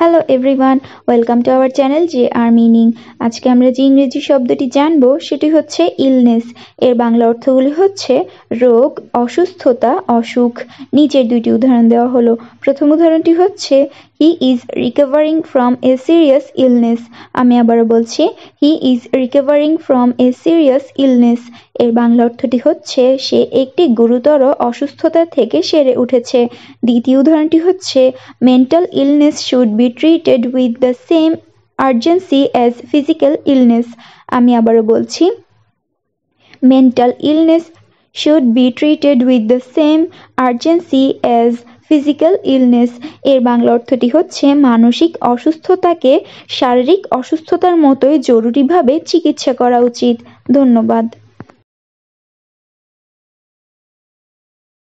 hello everyone welcome to our channel J R meaning আজকে আমরা যে ইংরেজি শব্দটি জানব সেটি হচ্ছে ইলনেস এর বাংলা অর্থগুলি হচ্ছে রোগ অসুস্থতা অসুখ নিচের দুইটি উদাহরণ দেওয়া হলো প্রথম উদাহরণটি হচ্ছে he is recovering from a serious illness আমি আবারও বলছি he is recovering from a serious illness এর বাংলা অর্থটি হচ্ছে সে একটি গুরুতর অসুস্থতা থেকে সেরে উঠেছে দ্বিতীয় উদাহরণটি হচ্ছে mental illness should be treated with the same urgency as physical illness আমি আবারও বলছি mental illness should be treated with the same urgency as physical illness এর বাংলা অর্থটি হচ্ছে মানসিক অসুস্থতাকে শারীরিক অসুস্থতার মতোই জরুরিভাবে চিকিৎসা করা উচিত ধন্যবাদ